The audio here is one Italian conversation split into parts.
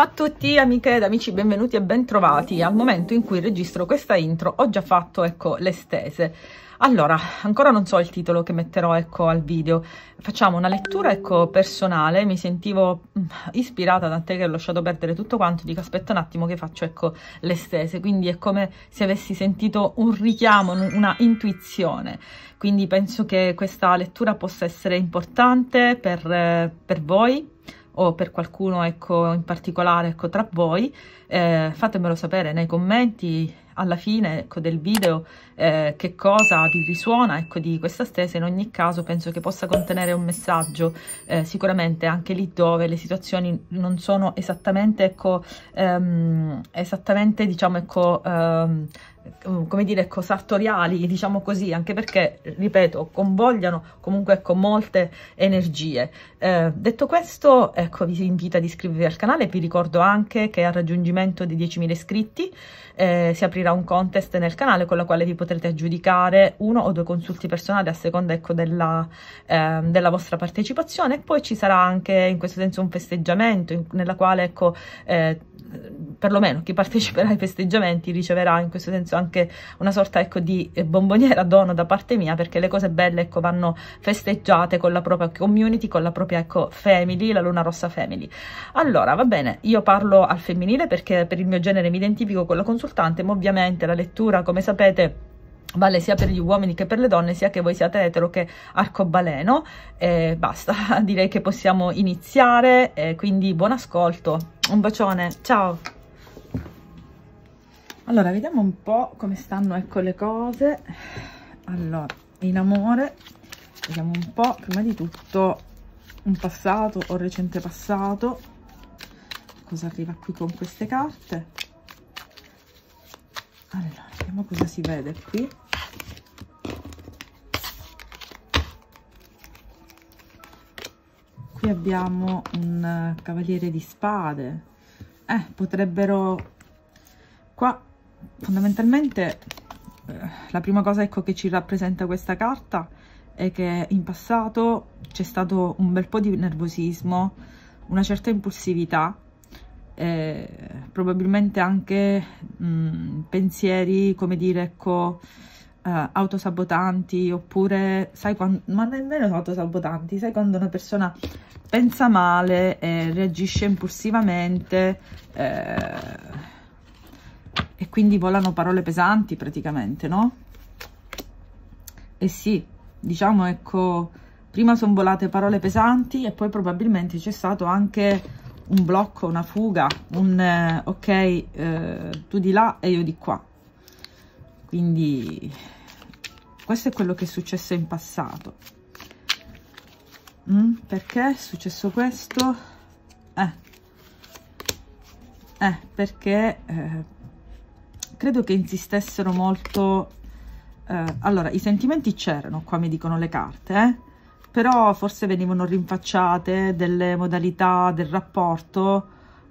Ciao a tutti amiche ed amici, benvenuti e bentrovati. Al momento in cui registro questa intro ho già fatto ecco, le stese. Allora, ancora non so il titolo che metterò ecco, al video, facciamo una lettura ecco, personale, mi sentivo mm, ispirata tant'è che ho lasciato perdere tutto quanto, dico aspetta un attimo che faccio ecco, le stese, quindi è come se avessi sentito un richiamo, una intuizione, quindi penso che questa lettura possa essere importante per, eh, per voi, o per qualcuno ecco, in particolare ecco, tra voi, eh, fatemelo sapere nei commenti alla fine ecco, del video eh, che cosa vi risuona ecco, di questa stesa. In ogni caso penso che possa contenere un messaggio eh, sicuramente anche lì dove le situazioni non sono esattamente, ecco, ehm, esattamente diciamo, ecco, ehm, eh, come dire, ecco, sartoriali, diciamo così, anche perché, ripeto, convogliano comunque con ecco, molte energie. Eh, detto questo, ecco, vi invito ad iscrivervi al canale, vi ricordo anche che al raggiungimento di 10.000 iscritti eh, si aprirà un contest nel canale con la quale vi potrete aggiudicare uno o due consulti personali a seconda ecco, della, eh, della, vostra partecipazione e poi ci sarà anche in questo senso un festeggiamento in, nella quale ecco, eh, perlomeno chi parteciperà ai festeggiamenti riceverà in questo senso anche una sorta ecco, di eh, bomboniera dono da parte mia perché le cose belle ecco, vanno festeggiate con la propria community, con la propria ecco, family, la Luna Rossa Family. Allora, va bene, io parlo al femminile perché per il mio genere mi identifico con la consulenza consultante, ma ovviamente la lettura, come sapete, vale sia per gli uomini che per le donne, sia che voi siate etero che arcobaleno. E basta, direi che possiamo iniziare, e quindi buon ascolto. Un bacione, ciao! Allora, vediamo un po' come stanno, ecco, le cose. Allora, in amore, vediamo un po', prima di tutto, un passato o recente passato. Cosa arriva qui con queste carte? allora vediamo cosa si vede qui qui abbiamo un eh, cavaliere di spade eh, potrebbero qua fondamentalmente eh, la prima cosa ecco, che ci rappresenta questa carta è che in passato c'è stato un bel po' di nervosismo, una certa impulsività eh, probabilmente anche mh, mm, pensieri, come dire, ecco, eh, autosabotanti, oppure, sai, quando, ma nemmeno autosabotanti, sai quando una persona pensa male e reagisce impulsivamente eh, e quindi volano parole pesanti praticamente, no? E sì, diciamo, ecco, prima sono volate parole pesanti e poi probabilmente c'è stato anche un blocco, una fuga, un eh, ok, eh, tu di là e io di qua. Quindi questo è quello che è successo in passato. Mm, perché è successo questo? Eh, eh perché eh, credo che insistessero molto... Eh, allora, i sentimenti c'erano, qua mi dicono le carte, eh? però forse venivano rinfacciate delle modalità del rapporto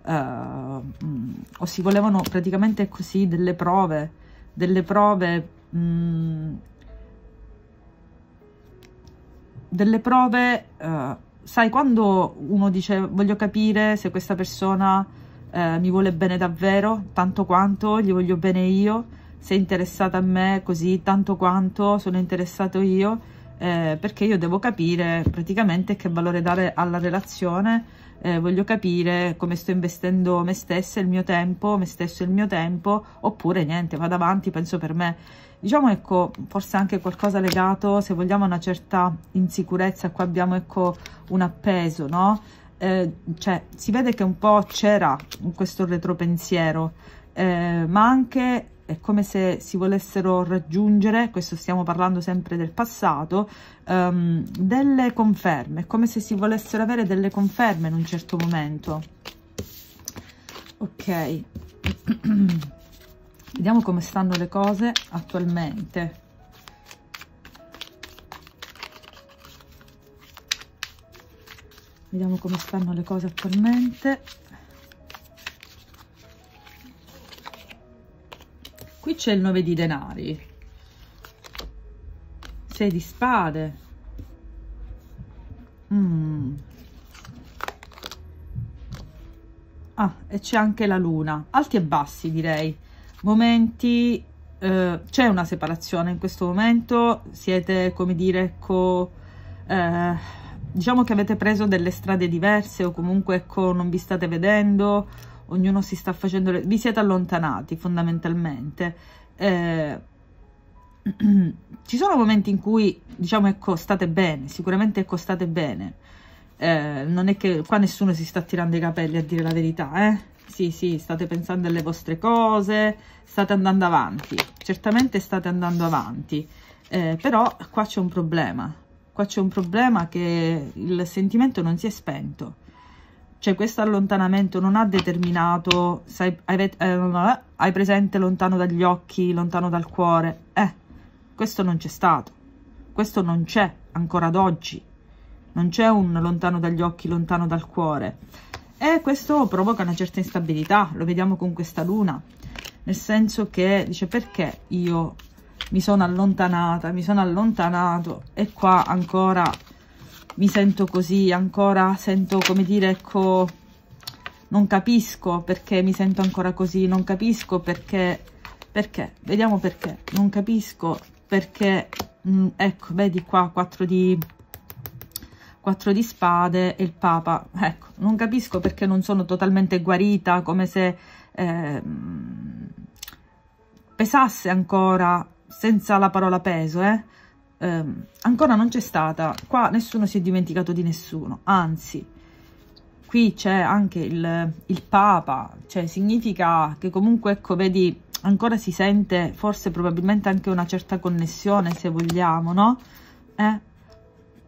eh, o si volevano praticamente così delle prove, delle prove, mh, mm, delle prove, eh, sai quando uno dice voglio capire se questa persona eh, mi vuole bene davvero, tanto quanto gli voglio bene io, se è interessata a me così tanto quanto sono interessato io, eh, perché io devo capire praticamente che valore dare alla relazione, eh, voglio capire come sto investendo me stessa, il mio tempo, me stesso il mio tempo, oppure niente, vado avanti, penso per me. Diciamo ecco, forse anche qualcosa legato, se vogliamo, a una certa insicurezza, qua abbiamo ecco un appeso, no? Eh, cioè, si vede che un po' c'era questo retropensiero, eh, ma anche è come se si volessero raggiungere, questo stiamo parlando sempre del passato, um, delle conferme, è come se si volessero avere delle conferme in un certo momento. Ok, vediamo come stanno le cose attualmente. Vediamo come stanno le cose attualmente. qui c'è il 9 di denari 6 di spade mm. ah e c'è anche la luna alti e bassi direi momenti eh, c'è una separazione in questo momento siete come dire co, eh, diciamo che avete preso delle strade diverse o comunque ecco non vi state vedendo ognuno si sta facendo... Le... vi siete allontanati fondamentalmente. Eh, ci sono momenti in cui, diciamo, ecco, state bene, sicuramente ecco, state bene. Eh, non è che qua nessuno si sta tirando i capelli a dire la verità, eh? Sì, sì, state pensando alle vostre cose, state andando avanti, certamente state andando avanti, eh, però qua c'è un problema, qua c'è un problema che il sentimento non si è spento, cioè questo allontanamento non ha determinato hai, hai, eh, eh, hai, presente lontano dagli occhi, lontano dal cuore, eh, questo non c'è stato, questo non c'è ancora ad oggi, non c'è un lontano dagli occhi, lontano dal cuore e questo provoca una certa instabilità, lo vediamo con questa luna, nel senso che dice perché io mi sono allontanata, mi sono allontanato e qua ancora mi sento così ancora, sento come dire, ecco, non capisco perché mi sento ancora così, non capisco perché, perché, vediamo perché, non capisco perché, mh, mm, ecco, vedi qua, 4 di, 4 di spade e il Papa, ecco, non capisco perché non sono totalmente guarita, come se eh, pesasse ancora, senza la parola peso, eh, ehm, ancora non c'è stata. Qua nessuno si è dimenticato di nessuno, anzi, qui c'è anche il, il Papa, cioè significa che comunque, ecco, vedi, ancora si sente forse probabilmente anche una certa connessione, se vogliamo, no? Eh?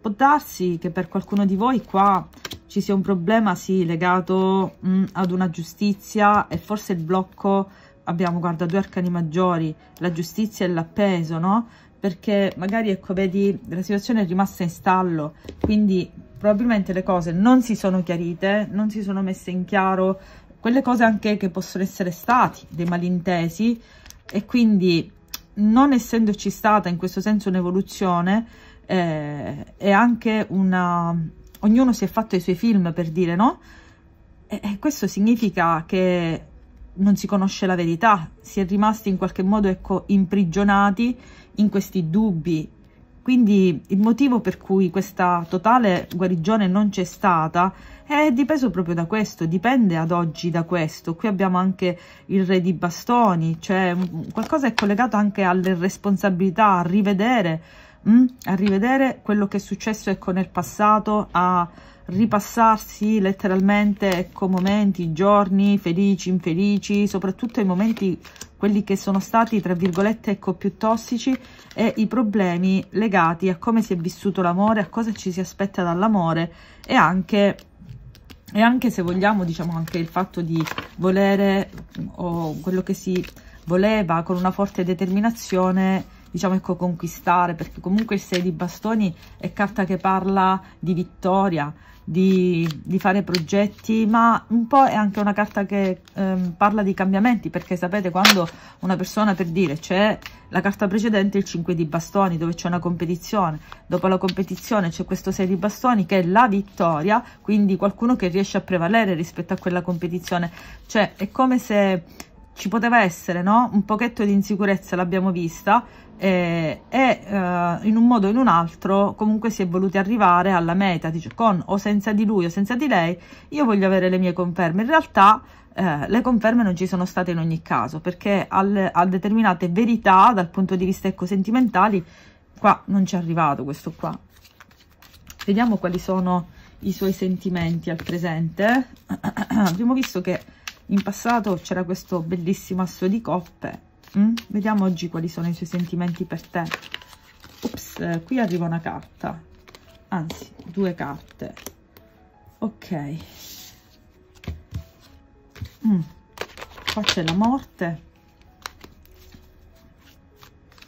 Può darsi che per qualcuno di voi qua ci sia un problema, sì, legato mh, mm, ad una giustizia e forse il blocco, abbiamo, guarda, due arcani maggiori, la giustizia e l'appeso, no? perché magari ecco vedi la situazione è rimasta in stallo quindi probabilmente le cose non si sono chiarite non si sono messe in chiaro quelle cose anche che possono essere stati dei malintesi e quindi non essendoci stata in questo senso un'evoluzione eh, è anche una ognuno si è fatto i suoi film per dire no e, e questo significa che non si conosce la verità si è rimasti in qualche modo ecco imprigionati in questi dubbi. Quindi il motivo per cui questa totale guarigione non c'è stata è dipeso proprio da questo, dipende ad oggi da questo. Qui abbiamo anche il re di bastoni, cioè mm, qualcosa è collegato anche alle responsabilità, a rivedere, mh? Mm, a rivedere quello che è successo ecco, nel passato, a ripassarsi letteralmente ecco, momenti, giorni felici, infelici, soprattutto i momenti quelli che sono stati tra virgolette ecco più tossici e i problemi legati a come si è vissuto l'amore, a cosa ci si aspetta dall'amore e anche e anche se vogliamo diciamo anche il fatto di volere o quello che si voleva con una forte determinazione diciamo ecco conquistare perché comunque il 6 di bastoni è carta che parla di vittoria di, di, fare progetti, ma un po' è anche una carta che ehm, parla di cambiamenti, perché sapete quando una persona, per dire, c'è la carta precedente, il 5 di bastoni, dove c'è una competizione, dopo la competizione c'è questo 6 di bastoni che è la vittoria, quindi qualcuno che riesce a prevalere rispetto a quella competizione, cioè è come se ci poteva essere no? un pochetto di insicurezza, l'abbiamo vista, eh, e eh, in un modo o in un altro comunque si è voluti arrivare alla meta, dice con o senza di lui o senza di lei, io voglio avere le mie conferme. In realtà eh, le conferme non ci sono state in ogni caso, perché al, a determinate verità dal punto di vista ecco, sentimentali, qua non ci è arrivato questo qua. Vediamo quali sono i suoi sentimenti al presente. Abbiamo visto che in passato c'era questo bellissimo asso di coppe, Mm? Vediamo oggi quali sono i suoi sentimenti per te. Ups, eh, qui arriva una carta. Anzi, due carte. Ok. Mm. Qua c'è la morte.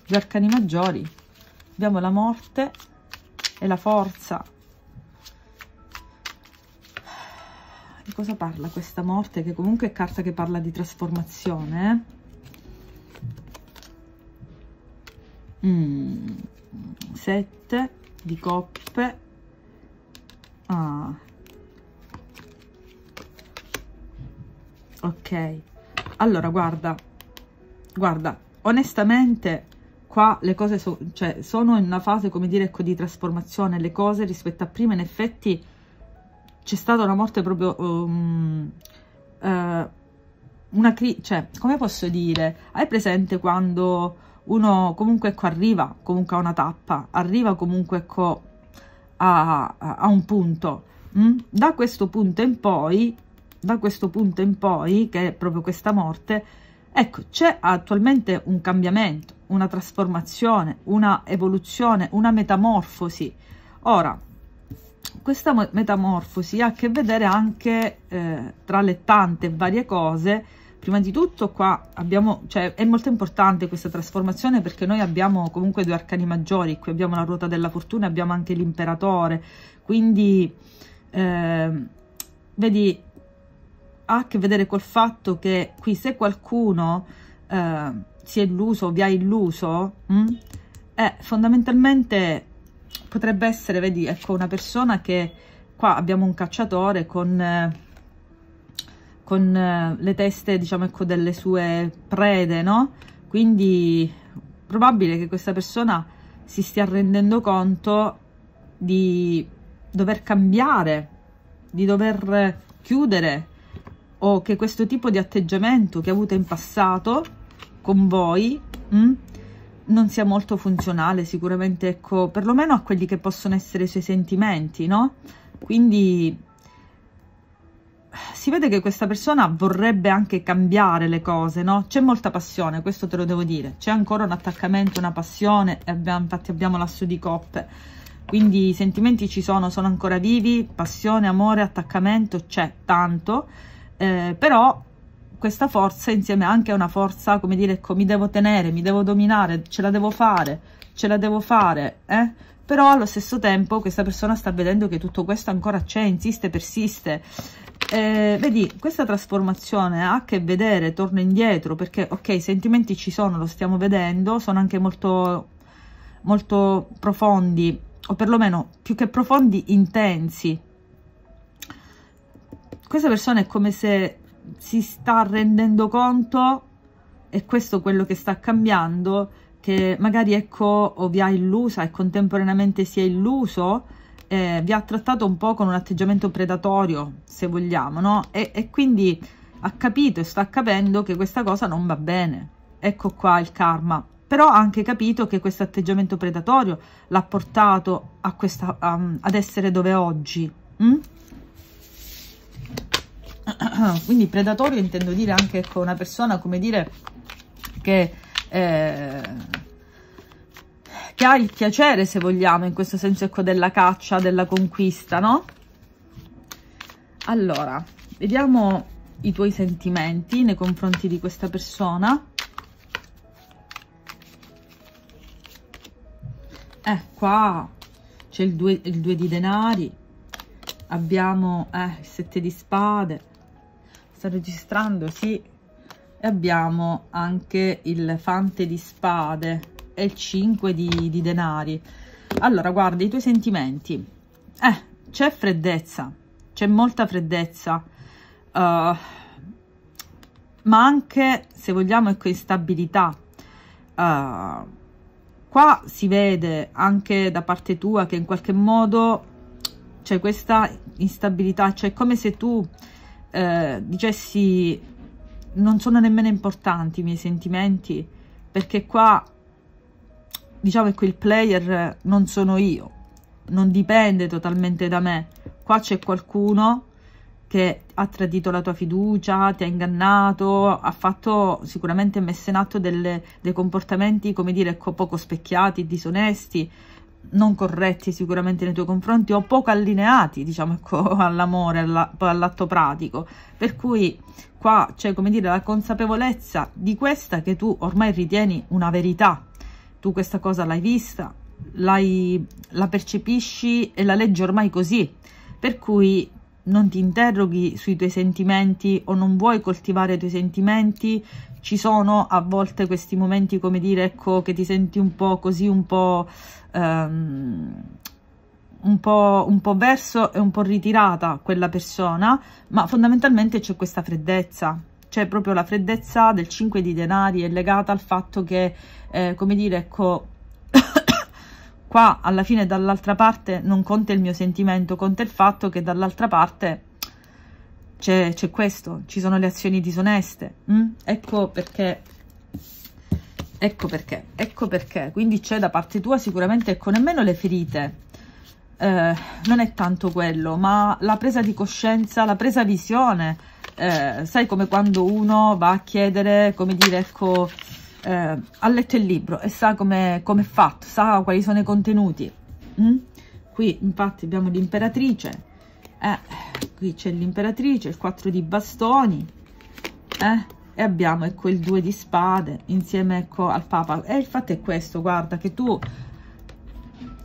Gli arcani maggiori. Abbiamo la morte e la forza. Di cosa parla questa morte? Che comunque è carta che parla di trasformazione, eh? mm, 7 di coppe ah. ok allora guarda guarda onestamente qua le cose so, cioè, sono in una fase come dire ecco, di trasformazione le cose rispetto a prima in effetti c'è stata una morte proprio um, uh, una cioè come posso dire hai presente quando uno comunque ecco, arriva comunque a una tappa, arriva comunque ecco, a, a, un punto. Mm? Da questo punto in poi, da questo punto in poi, che è proprio questa morte, ecco, c'è attualmente un cambiamento, una trasformazione, una evoluzione, una metamorfosi. Ora, questa metamorfosi ha a che vedere anche eh, tra le tante varie cose prima di tutto qua abbiamo, cioè è molto importante questa trasformazione perché noi abbiamo comunque due arcani maggiori, qui abbiamo la ruota della fortuna, abbiamo anche l'imperatore, quindi eh, vedi ha a che vedere col fatto che qui se qualcuno eh, si è illuso, vi ha illuso, mh, hm, eh, è fondamentalmente potrebbe essere, vedi, ecco una persona che qua abbiamo un cacciatore con... Eh, con eh, le teste, diciamo, ecco, delle sue prede, no? Quindi probabile che questa persona si stia rendendo conto di dover cambiare, di dover chiudere o che questo tipo di atteggiamento che ha avuto in passato con voi mh, hm, non sia molto funzionale sicuramente ecco perlomeno a quelli che possono essere i suoi sentimenti no quindi si vede che questa persona vorrebbe anche cambiare le cose, no? C'è molta passione, questo te lo devo dire. C'è ancora un attaccamento, una passione, abbiamo, infatti abbiamo l'asso di coppe. Quindi i sentimenti ci sono, sono ancora vivi, passione, amore, attaccamento c'è tanto, eh, però questa forza insieme anche a una forza, come dire, ecco, mi devo tenere, mi devo dominare, ce la devo fare, ce la devo fare, eh? Però allo stesso tempo questa persona sta vedendo che tutto questo ancora c'è, insiste, persiste, eh, vedi questa trasformazione ha a che vedere torno indietro perché ok i sentimenti ci sono lo stiamo vedendo sono anche molto molto profondi o perlomeno più che profondi intensi questa persona è come se si sta rendendo conto e questo è quello che sta cambiando che magari ecco o vi ha illusa e contemporaneamente si è illuso eh, vi ha trattato un po' con un atteggiamento predatorio, se vogliamo, no? E, e quindi ha capito e sta capendo che questa cosa non va bene. Ecco qua il karma. Però ha anche capito che questo atteggiamento predatorio l'ha portato a questa, a, um, ad essere dove oggi. Mm? Quindi predatorio intendo dire anche ecco, una persona, come dire, che... Eh, che ha il piacere, se vogliamo, in questo senso ecco della caccia, della conquista, no? Allora, vediamo i tuoi sentimenti nei confronti di questa persona. Eh, qua c'è il due di denari, abbiamo eh, il sette di spade, sta registrando, sì, e abbiamo anche il fante di spade e 5 di, di denari. Allora, guarda, i tuoi sentimenti. Eh, c'è freddezza, c'è molta freddezza, uh, ma anche, se vogliamo, ecco, instabilità. Uh, eh, qua si vede anche da parte tua che in qualche modo c'è questa instabilità, cioè come se tu eh, dicessi non sono nemmeno importanti i miei sentimenti, perché qua diciamo che qui il player non sono io, non dipende totalmente da me. Qua c'è qualcuno che ha tradito la tua fiducia, ti ha ingannato, ha fatto sicuramente messo in atto delle, dei comportamenti, come dire, poco specchiati, disonesti, non corretti sicuramente nei tuoi confronti o poco allineati, diciamo, ecco, all'amore, all'atto pratico. Per cui qua c'è, come dire, la consapevolezza di questa che tu ormai ritieni una verità tu questa cosa l'hai vista, la percepisci e la leggi ormai così, per cui non ti interroghi sui tuoi sentimenti o non vuoi coltivare i tuoi sentimenti, ci sono a volte questi momenti, come dire, ecco, che ti senti un po' così, un po', um, un po', un po verso e un po' ritirata quella persona, ma fondamentalmente c'è questa freddezza, cioè proprio la freddezza del 5 di denari è legata al fatto che, eh, come dire, ecco, qua alla fine dall'altra parte non conta il mio sentimento, conta il fatto che dall'altra parte c'è questo, ci sono le azioni disoneste. Mm? Ecco perché ecco perché, ecco perché. Quindi c'è da parte tua sicuramente, ecco, nemmeno le ferite. Eh, non è tanto quello, ma la presa di coscienza, la presa visione eh, sai come quando uno va a chiedere, come dire, ecco, eh, ha letto il libro e sa come com è fatto, sa quali sono i contenuti. Mm? Qui infatti abbiamo l'imperatrice, eh, qui c'è l'imperatrice, il 4 di bastoni, eh, e abbiamo ecco il 2 di spade insieme ecco al papa. E il fatto è questo, guarda, che tu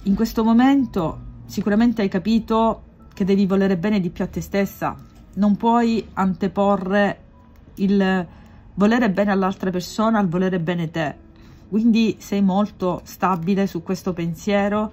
in questo momento sicuramente hai capito che devi volere bene di più a te stessa, non puoi anteporre il volere bene all'altra persona al volere bene te. Quindi sei molto stabile su questo pensiero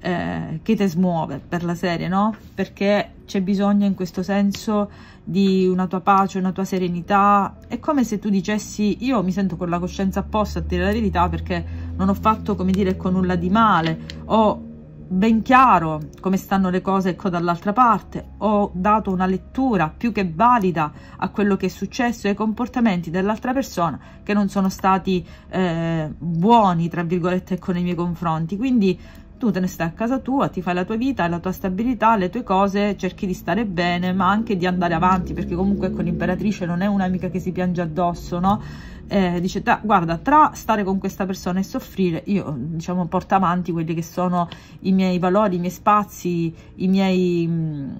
eh, che ti smuove per la serie, no? Perché c'è bisogno in questo senso di una tua pace, una tua serenità. È come se tu dicessi io mi sento con la coscienza apposta a dire la verità perché non ho fatto, come dire, con nulla di male o ben chiaro come stanno le cose ecco dall'altra parte, ho dato una lettura più che valida a quello che è successo e ai comportamenti dell'altra persona che non sono stati eh, buoni tra virgolette ecco nei miei confronti, quindi tu te ne stai a casa tua, ti fai la tua vita, la tua stabilità, le tue cose, cerchi di stare bene, ma anche di andare avanti, perché comunque con ecco, l'imperatrice non è un'amica che si piange addosso, no? eh, dice guarda tra stare con questa persona e soffrire io diciamo porto avanti quelli che sono i miei valori, i miei spazi, i miei mm,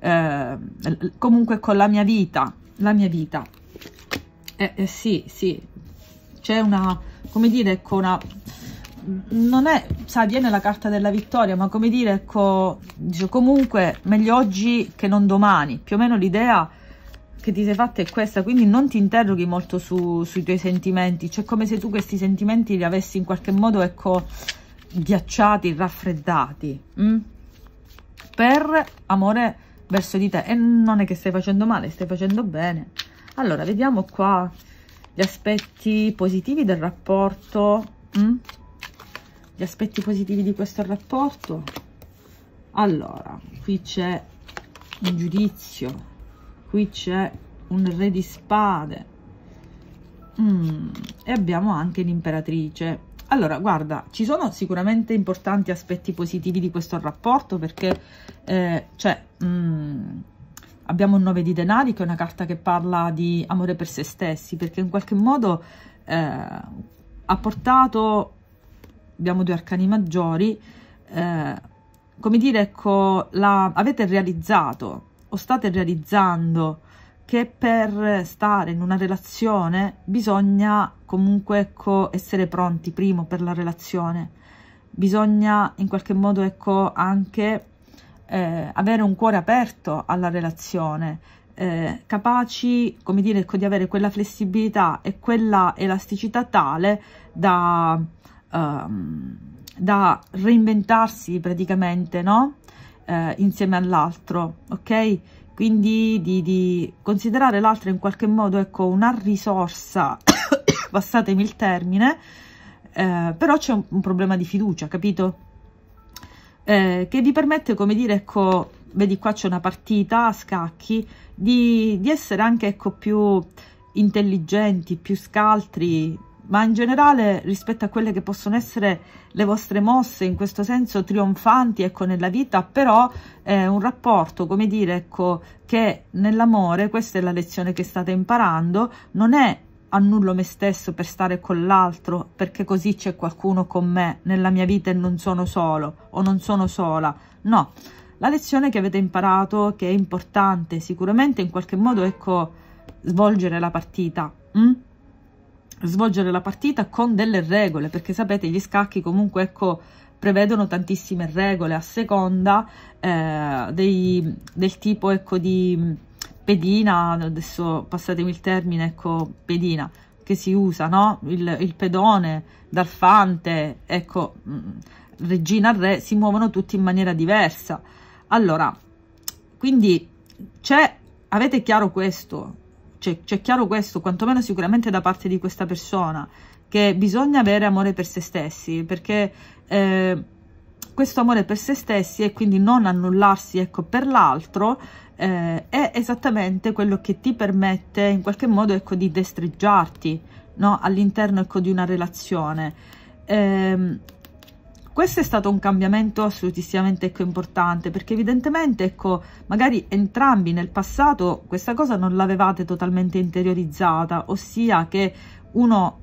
eh, comunque con la mia vita, la mia vita. Eh, eh sì, sì, c'è una, come dire, ecco una, non è, sai, viene la carta della vittoria, ma come dire, ecco, dice, comunque meglio oggi che non domani, più o meno l'idea che ti sei fatta è questa, quindi non ti interroghi molto su, sui tuoi sentimenti, cioè come se tu questi sentimenti li avessi in qualche modo, ecco, ghiacciati, raffreddati, mh? Mm? per amore verso di te, e non è che stai facendo male, stai facendo bene. Allora, vediamo qua gli aspetti positivi del rapporto, mh? Mm? gli aspetti positivi di questo rapporto. Allora, qui c'è un giudizio, qui c'è un re di spade mm, e abbiamo anche l'imperatrice allora, guarda, ci sono sicuramente importanti aspetti positivi di questo rapporto perché eh, cioè, mh, mm, abbiamo un 9 di denari che è una carta che parla di amore per se stessi perché in qualche modo eh, ha portato, abbiamo due arcani maggiori, eh, come dire, ecco, la, avete realizzato o state realizzando che per stare in una relazione bisogna comunque ecco, essere pronti primo per la relazione, bisogna in qualche modo ecco, anche eh, avere un cuore aperto alla relazione, eh, capaci come dire, ecco, di avere quella flessibilità e quella elasticità tale da, um, da reinventarsi praticamente, no? eh, insieme all'altro, ok? Quindi di, di considerare l'altro in qualche modo, ecco, una risorsa, passatemi il termine, eh, però c'è un, un, problema di fiducia, capito? Eh, che vi permette, come dire, ecco, vedi qua c'è una partita a scacchi, di, di essere anche, ecco, più intelligenti, più scaltri, ma in generale rispetto a quelle che possono essere le vostre mosse, in questo senso trionfanti, ecco, nella vita, però è eh, un rapporto, come dire, ecco, che nell'amore, questa è la lezione che state imparando, non è annullo me stesso per stare con l'altro, perché così c'è qualcuno con me nella mia vita e non sono solo o non sono sola, no. La lezione che avete imparato, che è importante sicuramente in qualche modo, ecco, svolgere la partita, mh? Mm? svolgere la partita con delle regole, perché sapete gli scacchi comunque ecco, prevedono tantissime regole a seconda eh, dei, del tipo ecco, di pedina, adesso passatemi il termine, ecco, pedina, che si usa, no? il, il pedone, d'alfante, ecco, mm, regina, re, si muovono tutti in maniera diversa. Allora, quindi c'è, avete chiaro questo, c'è chiaro questo, quantomeno sicuramente da parte di questa persona, che bisogna avere amore per se stessi, perché eh, questo amore per se stessi e quindi non annullarsi ecco, per l'altro eh, è esattamente quello che ti permette in qualche modo ecco, di destreggiarti no? all'interno ecco, di una relazione. Eh, questo è stato un cambiamento assolutissimamente ecco, importante perché evidentemente ecco, magari entrambi nel passato questa cosa non l'avevate totalmente interiorizzata, ossia che uno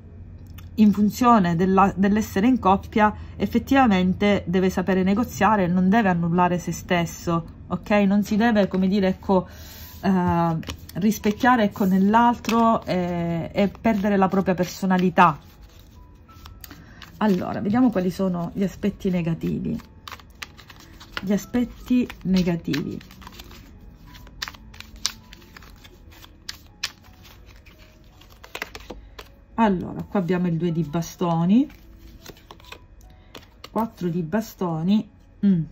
in funzione dell'essere in coppia effettivamente deve sapere negoziare, non deve annullare se stesso, ok? Non si deve, come dire, ecco, eh, rispecchiare ecco, nell'altro e, e perdere la propria personalità, allora vediamo quali sono gli aspetti negativi gli aspetti negativi allora qua abbiamo il 2 di bastoni 4 di bastoni mm.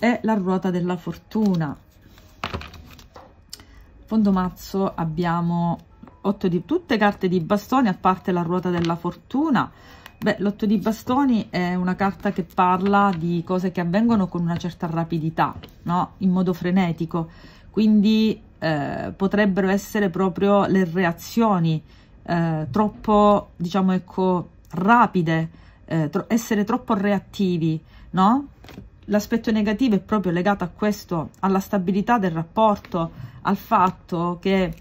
e la ruota della fortuna fondo mazzo abbiamo 8 di tutte carte di bastoni a parte la ruota della fortuna beh l'otto di bastoni è una carta che parla di cose che avvengono con una certa rapidità no in modo frenetico quindi eh, potrebbero essere proprio le reazioni eh, troppo diciamo ecco rapide eh, tro essere troppo reattivi no L'aspetto negativo è proprio legato a questo, alla stabilità del rapporto, al fatto che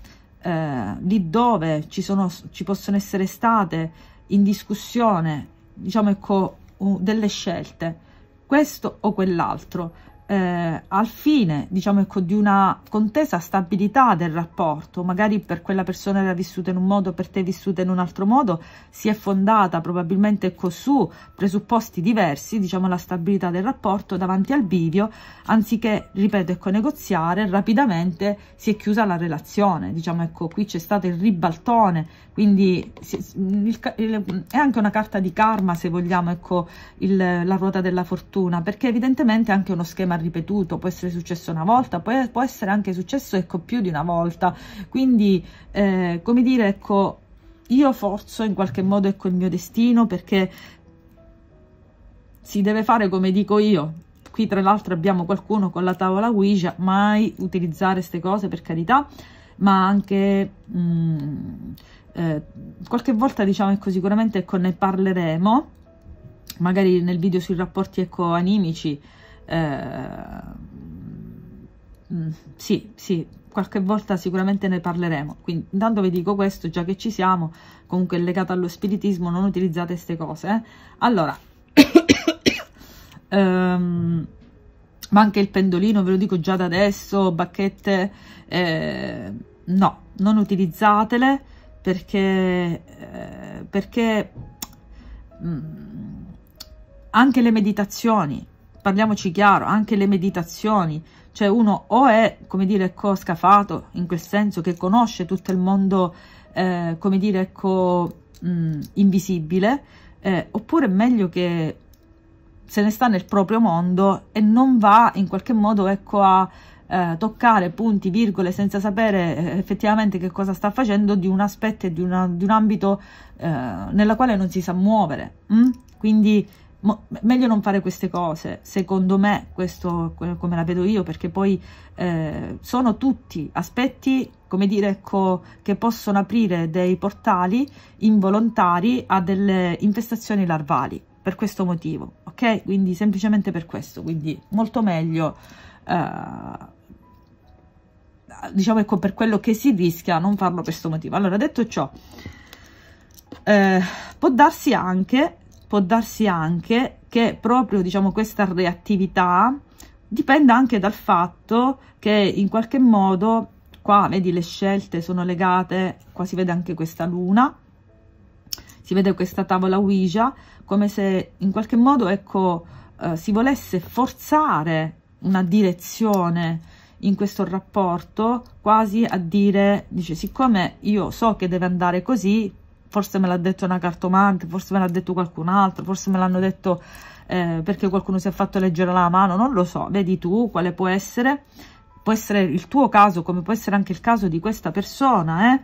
eh, lì dove ci, sono, ci possono essere state in discussione, diciamo ecco, delle scelte, questo o quell'altro eh, al fine diciamo ecco, di una contesa stabilità del rapporto, magari per quella persona era vissuta in un modo, per te vissuta in un altro modo, si è fondata probabilmente ecco, su presupposti diversi, diciamo la stabilità del rapporto davanti al bivio, anziché, ripeto, ecco, negoziare, rapidamente si è chiusa la relazione, diciamo ecco, qui c'è stato il ribaltone, quindi si, il, il, è anche una carta di karma se vogliamo, ecco, il, la ruota della fortuna, perché evidentemente è anche uno schema ripetuto, può essere successo una volta, poi, può essere anche successo ecco, più di una volta, quindi eh, come dire, ecco, io forzo in qualche modo ecco, il mio destino perché si deve fare come dico io, qui tra l'altro abbiamo qualcuno con la tavola Ouija, mai utilizzare queste cose per carità, ma anche mh, mm, eh, qualche volta diciamo ecco sicuramente ecco, ne parleremo, magari nel video sui rapporti ecco, animici, eh, mm, sì, sì, qualche volta sicuramente ne parleremo. Quindi, intanto vi dico questo, già che ci siamo, comunque legato allo spiritismo, non utilizzate queste cose. Eh. Allora, um, ma anche il pendolino, ve lo dico già da adesso, bacchette, eh, no, non utilizzatele perché, eh, perché mh, mm, anche le meditazioni, parliamoci chiaro, anche le meditazioni, cioè uno o è, come dire, ecco, scafato, in quel senso che conosce tutto il mondo, eh, come dire, ecco, mh, invisibile, eh, oppure è meglio che se ne sta nel proprio mondo e non va in qualche modo, ecco, a eh, toccare punti, virgole, senza sapere eh, effettivamente che cosa sta facendo di un aspetto e di, una, di un ambito eh, nella quale non si sa muovere. Mh? Quindi Mo meglio non fare queste cose, secondo me, questo come la vedo io, perché poi eh, sono tutti aspetti, come dire, ecco, che possono aprire dei portali involontari a delle infestazioni larvali, per questo motivo, ok? Quindi semplicemente per questo, quindi molto meglio, eh, diciamo ecco, per quello che si rischia, non farlo per questo motivo. Allora, detto ciò, eh, può darsi anche può darsi anche che proprio diciamo questa reattività dipenda anche dal fatto che in qualche modo qua vedi le scelte sono legate qua si vede anche questa luna si vede questa tavola Ouija come se in qualche modo ecco eh, si volesse forzare una direzione in questo rapporto quasi a dire dice siccome io so che deve andare così forse me l'ha detto una cartomante, forse me l'ha detto qualcun altro, forse me l'hanno detto eh, perché qualcuno si è fatto leggere la mano, non lo so, vedi tu quale può essere, può essere il tuo caso come può essere anche il caso di questa persona, eh?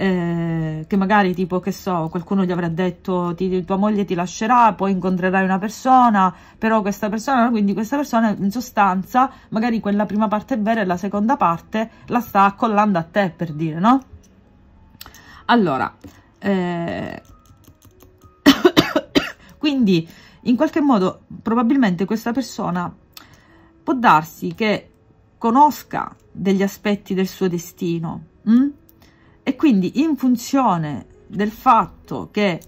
Eh, che magari tipo che so qualcuno gli avrà detto ti, tua moglie ti lascerà poi incontrerai una persona però questa persona quindi questa persona in sostanza magari quella prima parte è vera e la seconda parte la sta accollando a te per dire no allora eh, quindi in qualche modo probabilmente questa persona può darsi che conosca degli aspetti del suo destino mh? Mm? e quindi in funzione del fatto che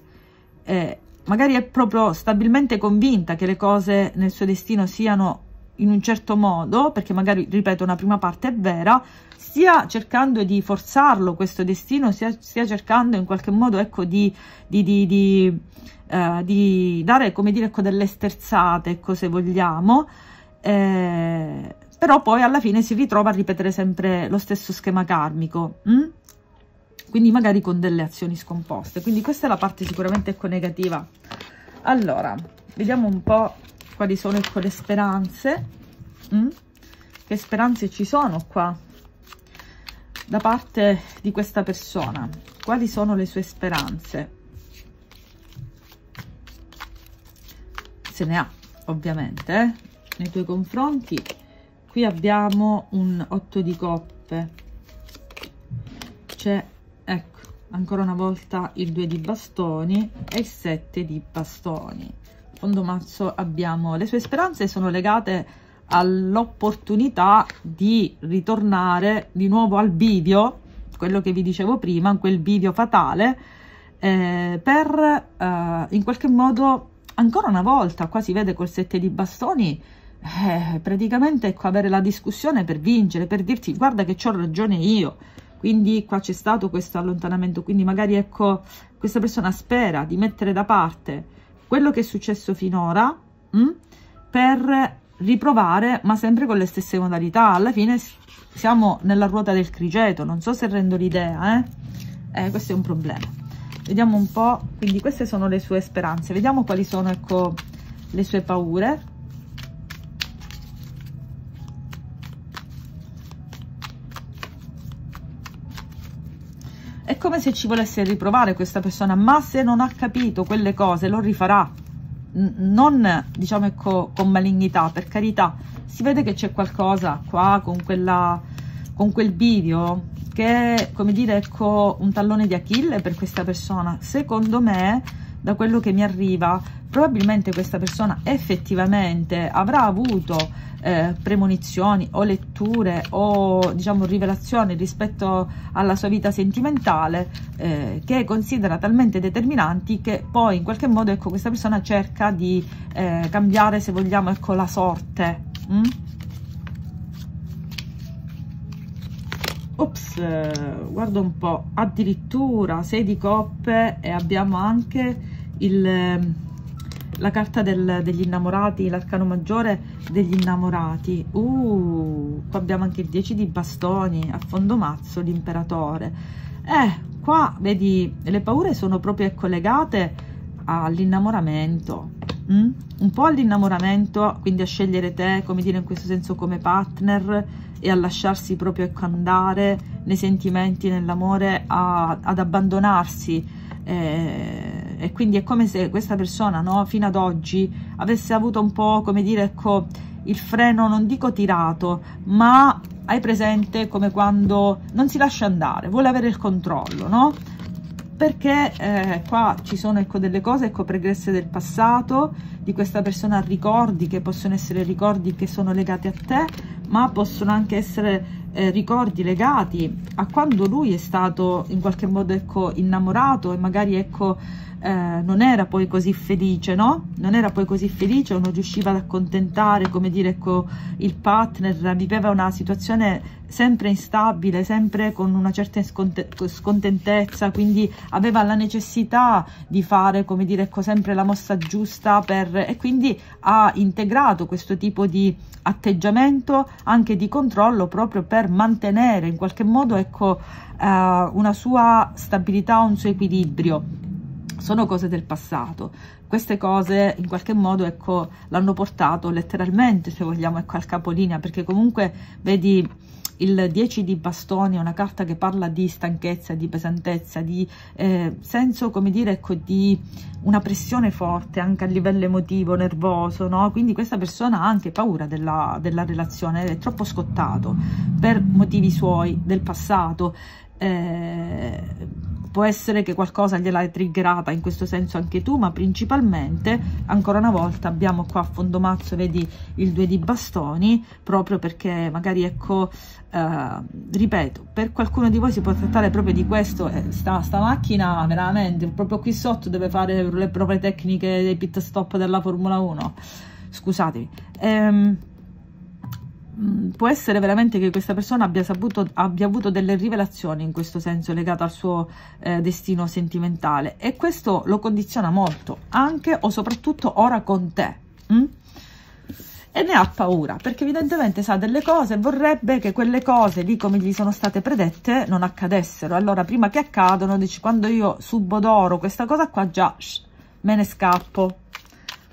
eh, magari è proprio stabilmente convinta che le cose nel suo destino siano in un certo modo, perché magari, ripeto, una prima parte è vera, stia cercando di forzarlo questo destino, stia, stia cercando in qualche modo, ecco, di, di, di, di, eh, di dare, come dire, ecco, delle sterzate, ecco, se vogliamo, eh, però poi alla fine si ritrova a ripetere sempre lo stesso schema karmico, hm? quindi magari con delle azioni scomposte, quindi questa è la parte sicuramente ecco negativa. Allora, vediamo un po' quali sono ecco, le speranze. Mm? Che speranze ci sono qua da parte di questa persona? Quali sono le sue speranze? Se ne ha, ovviamente, eh? nei tuoi confronti. Qui abbiamo un 8 di coppe. C'è, ecco, ancora una volta il 2 di bastoni e il 7 di bastoni fondo marzo abbiamo le sue speranze sono legate all'opportunità di ritornare di nuovo al bivio, quello che vi dicevo prima, quel bivio fatale, eh, per eh, in qualche modo ancora una volta, qua si vede col sette di bastoni, eh, praticamente ecco, avere la discussione per vincere, per dirti guarda che ho ragione io, quindi qua c'è stato questo allontanamento, quindi magari ecco questa persona spera di mettere da parte quello che è successo finora mh, mm, per riprovare ma sempre con le stesse modalità alla fine siamo nella ruota del criceto non so se rendo l'idea eh? eh? questo è un problema vediamo un po' quindi queste sono le sue speranze vediamo quali sono ecco le sue paure come se ci volesse riprovare questa persona, ma se non ha capito quelle cose lo rifarà, non diciamo ecco con malignità, per carità, si vede che c'è qualcosa qua con, quella, con quel video che è, come dire, ecco un tallone di Achille per questa persona, secondo me da quello che mi arriva, probabilmente questa persona effettivamente avrà avuto eh, premonizioni o letture o diciamo rivelazioni rispetto alla sua vita sentimentale eh, che considera talmente determinanti che poi in qualche modo ecco, questa persona cerca di eh, cambiare se vogliamo ecco, la sorte. Mm? ops guarda un po addirittura 6 di coppe e abbiamo anche il, la carta del, degli innamorati l'arcano maggiore degli innamorati uh, qua abbiamo anche il 10 di bastoni a fondo mazzo l'imperatore eh qua vedi le paure sono proprio collegate all'innamoramento mm? un po' all'innamoramento, quindi a scegliere te, come dire in questo senso, come partner e a lasciarsi proprio ecco, andare nei sentimenti, nell'amore, ad abbandonarsi. Eh, e quindi è come se questa persona, no, fino ad oggi, avesse avuto un po', come dire, ecco, il freno, non dico tirato, ma hai presente come quando non si lascia andare, vuole avere il controllo, no? perché eh, qua ci sono ecco, delle cose ecco, pregresse del passato, di questa persona ricordi che possono essere ricordi che sono legati a te, ma possono anche essere eh, ricordi legati a quando lui è stato in qualche modo ecco, innamorato e magari ecco eh, non era poi così felice, no? Non era poi così felice, non riusciva ad accontentare, come dire, co ecco, il partner, viveva una situazione sempre instabile, sempre con una certa sconte scontentezza, quindi aveva la necessità di fare, come dire, co ecco, sempre la mossa giusta per... e quindi ha integrato questo tipo di atteggiamento anche di controllo proprio per mantenere in qualche modo, ecco, eh, una sua stabilità, un suo equilibrio sono cose del passato. Queste cose in qualche modo ecco, l'hanno portato letteralmente, se vogliamo, ecco, al capolinea, perché comunque vedi il 10 di bastoni è una carta che parla di stanchezza, di pesantezza, di eh, senso, come dire, ecco, di una pressione forte anche a livello emotivo, nervoso, no? Quindi questa persona ha anche paura della, della relazione, è troppo scottato per motivi suoi, del passato. Eh, può essere che qualcosa gliel'hai triggerata in questo senso anche tu ma principalmente ancora una volta abbiamo qua a fondo mazzo vedi il 2 di bastoni proprio perché magari ecco eh, ripeto per qualcuno di voi si può trattare proprio di questo eh, sta, sta, macchina veramente proprio qui sotto deve fare le proprie tecniche dei pit stop della Formula 1 scusatevi ehm Mm, può essere veramente che questa persona abbia, saputo, abbia avuto delle rivelazioni in questo senso legate al suo eh, destino sentimentale e questo lo condiziona molto, anche o soprattutto ora con te. Mh? Mm? e ne ha paura perché evidentemente sa delle cose e vorrebbe che quelle cose lì come gli sono state predette non accadessero allora prima che accadono dici quando io subodoro questa cosa qua già shh, me ne scappo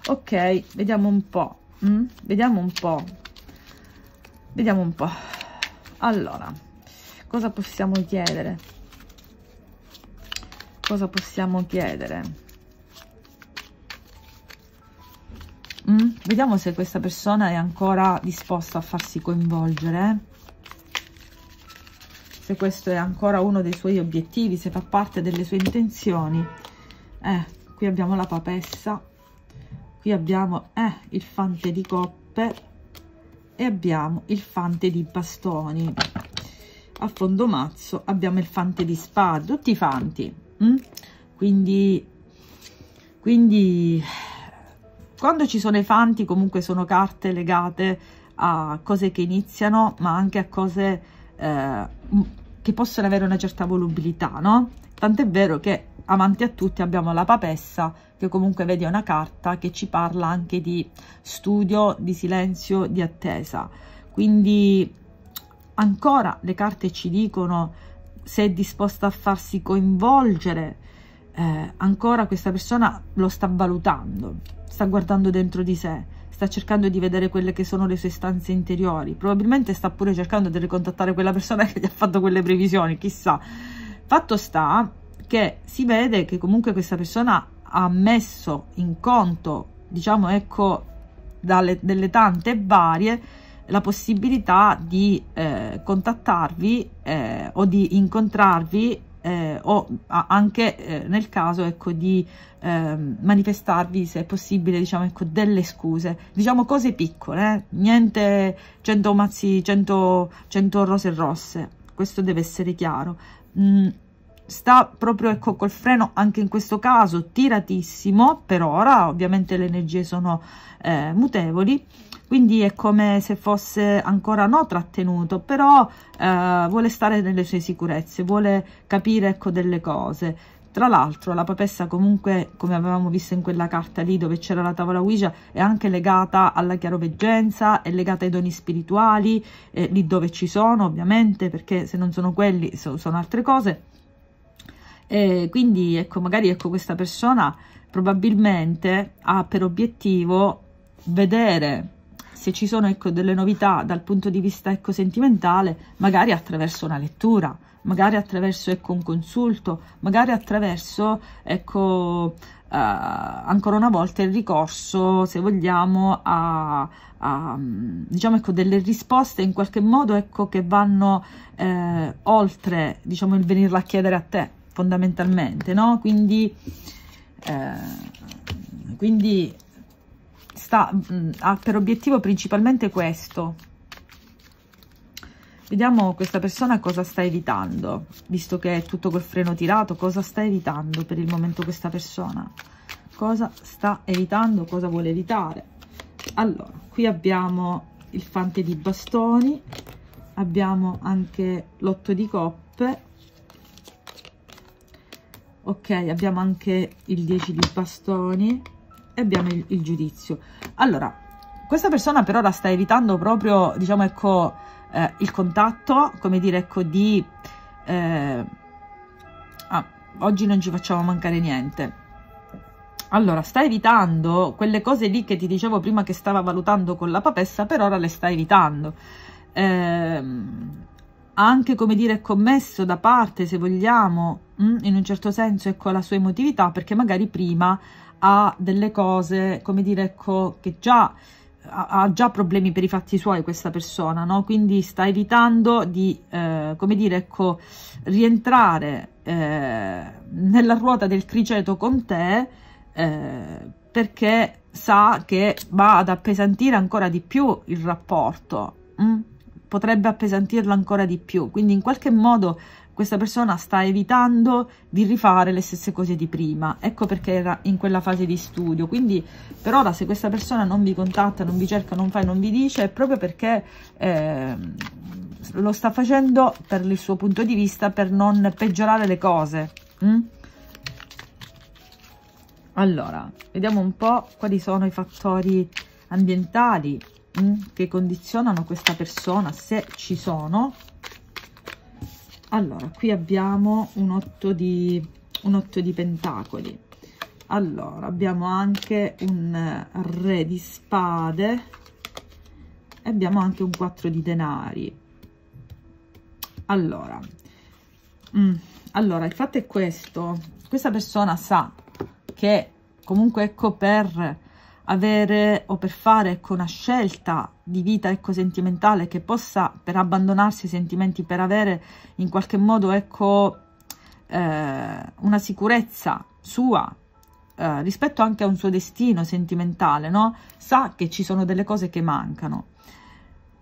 ok vediamo un po' mm? vediamo un po' vediamo un po' allora cosa possiamo chiedere cosa possiamo chiedere mm? vediamo se questa persona è ancora disposta a farsi coinvolgere eh? se questo è ancora uno dei suoi obiettivi se fa parte delle sue intenzioni eh, qui abbiamo la papessa qui abbiamo eh, il fante di coppe e abbiamo il fante di bastoni a fondo mazzo abbiamo il fante di spade tutti i fanti mh? Mm? quindi quindi quando ci sono i fanti comunque sono carte legate a cose che iniziano ma anche a cose eh, che possono avere una certa volubilità no tant'è vero che avanti a tutti abbiamo la papessa che comunque vedi è una carta che ci parla anche di studio, di silenzio, di attesa. Quindi ancora le carte ci dicono se è disposta a farsi coinvolgere, eh, ancora questa persona lo sta valutando, sta guardando dentro di sé, sta cercando di vedere quelle che sono le sue stanze interiori, probabilmente sta pure cercando di ricontattare quella persona che gli ha fatto quelle previsioni, chissà. Fatto sta perché si vede che comunque questa persona ha messo in conto, diciamo ecco, dalle, delle tante varie, la possibilità di eh, contattarvi eh, o di incontrarvi eh, o anche eh, nel caso ecco di ehm, manifestarvi se è possibile diciamo ecco delle scuse diciamo cose piccole eh. niente 100 mazzi 100, 100 rose rosse questo deve essere chiaro mm sta proprio ecco col freno anche in questo caso tiratissimo per ora ovviamente le energie sono eh, mutevoli quindi è come se fosse ancora no trattenuto però eh, vuole stare nelle sue sicurezze vuole capire ecco delle cose tra l'altro la papessa comunque, come avevamo visto in quella carta lì dove c'era la tavola Ouija, è anche legata alla chiaroveggenza, è legata ai doni spirituali, eh, lì dove ci sono ovviamente, perché se non sono quelli so, sono altre cose. E quindi ecco, magari ecco, questa persona probabilmente ha per obiettivo vedere se ci sono ecco, delle novità dal punto di vista ecco, sentimentale, magari attraverso una lettura, magari attraverso ecco, un consulto, magari attraverso, ecco, eh, ancora una volta, il ricorso, se vogliamo, a, a diciamo, ecco, delle risposte in qualche modo ecco, che vanno eh, oltre diciamo, il venirla a chiedere a te, fondamentalmente, no? Quindi, eh, quindi sta, mh, mm, ha per obiettivo principalmente questo. Vediamo questa persona cosa sta evitando, visto che è tutto col freno tirato, cosa sta evitando per il momento questa persona? Cosa sta evitando, cosa vuole evitare? Allora, qui abbiamo il fante di bastoni, abbiamo anche l'otto di coppe, ok abbiamo anche il 10 di bastoni e abbiamo il, il giudizio allora questa persona per ora sta evitando proprio diciamo ecco eh, il contatto come dire ecco di eh, ah, oggi non ci facciamo mancare niente allora, sta evitando quelle cose lì che ti dicevo prima che stava valutando con la papessa, per ora le sta evitando. Ehm, anche come dire commesso da parte se vogliamo mm, in un certo senso ecco la sua emotività perché magari prima ha delle cose come dire ecco che già ha già problemi per i fatti suoi questa persona, no? quindi sta evitando di, eh, come dire, ecco, rientrare eh, nella ruota del criceto con te eh, perché sa che va ad appesantire ancora di più il rapporto. Mm? potrebbe appesantirla ancora di più. Quindi in qualche modo questa persona sta evitando di rifare le stesse cose di prima. Ecco perché era in quella fase di studio. Quindi per ora se questa persona non vi contatta, non vi cerca, non fa, e non vi dice, è proprio perché eh, lo sta facendo per il suo punto di vista, per non peggiorare le cose. Mm? Allora, vediamo un po' quali sono i fattori ambientali Mm, che condizionano questa persona se ci sono allora qui abbiamo un otto di un otto di pentacoli allora abbiamo anche un eh, re di spade e abbiamo anche un 4 di denari allora mm, allora il fatto è questo questa persona sa che comunque ecco per avere o per fare ecco, una scelta di vita ecco, sentimentale che possa per abbandonarsi i sentimenti, per avere in qualche modo ecco, eh, una sicurezza sua eh, rispetto anche a un suo destino sentimentale, no? sa che ci sono delle cose che mancano.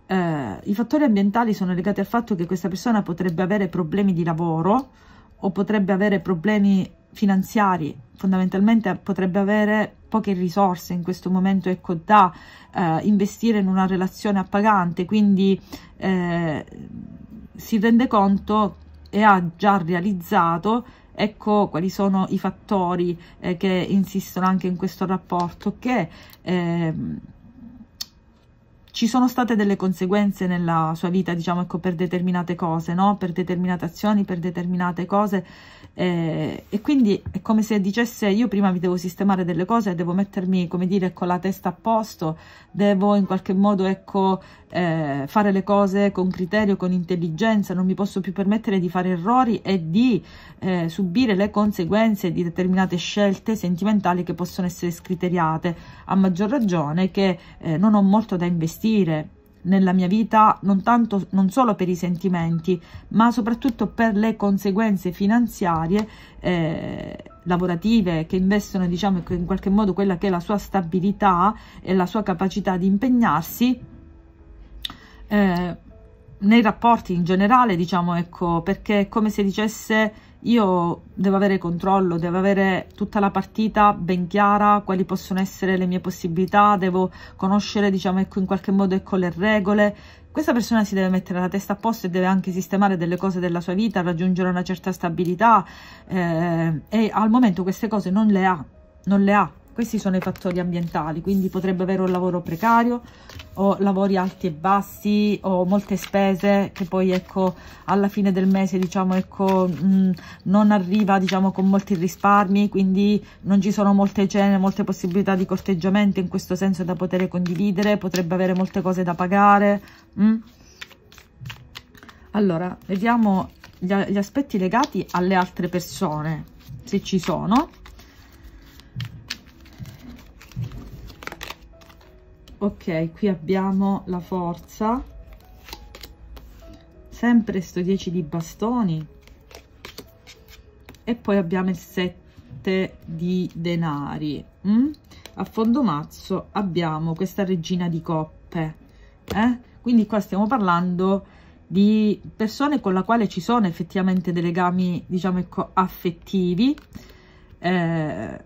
Eh, I fattori ambientali sono legati al fatto che questa persona potrebbe avere problemi di lavoro o potrebbe avere problemi finanziari fondamentalmente potrebbe avere poche risorse in questo momento ecco da eh, investire in una relazione appagante quindi eh, si rende conto e ha già realizzato ecco quali sono i fattori eh, che insistono anche in questo rapporto che ehm, ci sono state delle conseguenze nella sua vita, diciamo, ecco, per determinate cose, no? Per determinate azioni, per determinate cose eh, e quindi è come se dicesse io prima vi devo sistemare delle cose, devo mettermi, come dire, con la testa a posto, devo in qualche modo, ecco, eh, fare le cose con criterio, con intelligenza, non mi posso più permettere di fare errori e di eh, subire le conseguenze di determinate scelte sentimentali che possono essere scriteriate, a maggior ragione che eh, non ho molto da investire, nella mia vita non, tanto, non solo per i sentimenti, ma soprattutto per le conseguenze finanziarie eh, lavorative che investono diciamo, in qualche modo quella che è la sua stabilità e la sua capacità di impegnarsi. Eh, nei rapporti in generale, diciamo, ecco, perché è come se dicesse io devo avere controllo, devo avere tutta la partita ben chiara, quali possono essere le mie possibilità, devo conoscere, diciamo, ecco, in qualche modo ecco, le regole. Questa persona si deve mettere la testa a posto e deve anche sistemare delle cose della sua vita, raggiungere una certa stabilità eh, e al momento queste cose non le ha, non le ha questi sono i fattori ambientali, quindi potrebbe avere un lavoro precario o lavori alti e bassi o molte spese che poi ecco alla fine del mese diciamo ecco mh, mm, non arriva diciamo con molti risparmi, quindi non ci sono molte cene, molte possibilità di corteggiamento in questo senso da poter condividere, potrebbe avere molte cose da pagare. Mh. Mm. Allora, vediamo gli, gli aspetti legati alle altre persone, se ci sono ok qui abbiamo la forza sempre sto 10 di bastoni e poi abbiamo il 7 di denari mm? a fondo mazzo abbiamo questa regina di coppe eh? quindi qua stiamo parlando di persone con la quale ci sono effettivamente dei legami diciamo ecco, affettivi eh,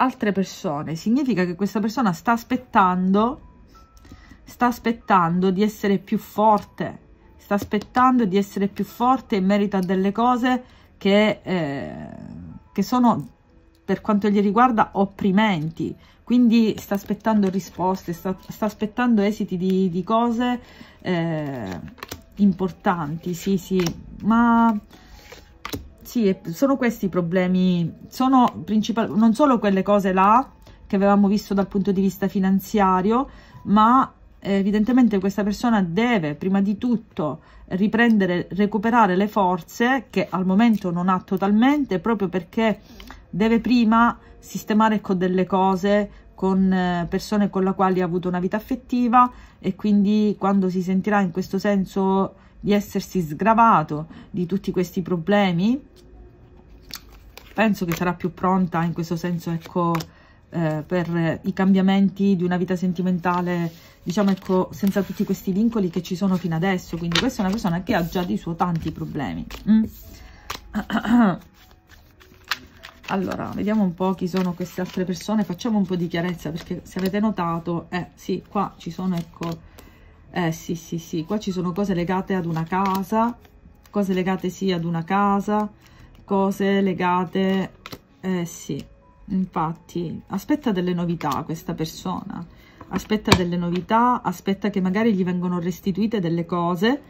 altre persone, significa che questa persona sta aspettando, sta aspettando di essere più forte, sta aspettando di essere più forte in merito a delle cose che, eh, che sono, per quanto gli riguarda, opprimenti, quindi sta aspettando risposte, sta, sta aspettando esiti di, di cose eh, importanti, sì sì, ma sì, sono questi i problemi, sono non solo quelle cose là che avevamo visto dal punto di vista finanziario, ma eh, evidentemente questa persona deve prima di tutto riprendere, recuperare le forze che al momento non ha totalmente, proprio perché deve prima sistemare con delle cose, con eh, persone con le quali ha avuto una vita affettiva e quindi quando si sentirà in questo senso di essersi sgravato di tutti questi problemi penso che sarà più pronta in questo senso ecco eh, per i cambiamenti di una vita sentimentale diciamo ecco senza tutti questi vincoli che ci sono fino adesso quindi questa è una persona che ha già di suo tanti problemi mm. Allora, vediamo un po' chi sono queste altre persone, facciamo un po' di chiarezza, perché se avete notato, eh, sì, qua ci sono, ecco, eh sì, sì, sì, qua ci sono cose legate ad una casa, cose legate sì ad una casa, cose legate... Eh sì, infatti, aspetta delle novità questa persona, aspetta delle novità, aspetta che magari gli vengono restituite delle cose,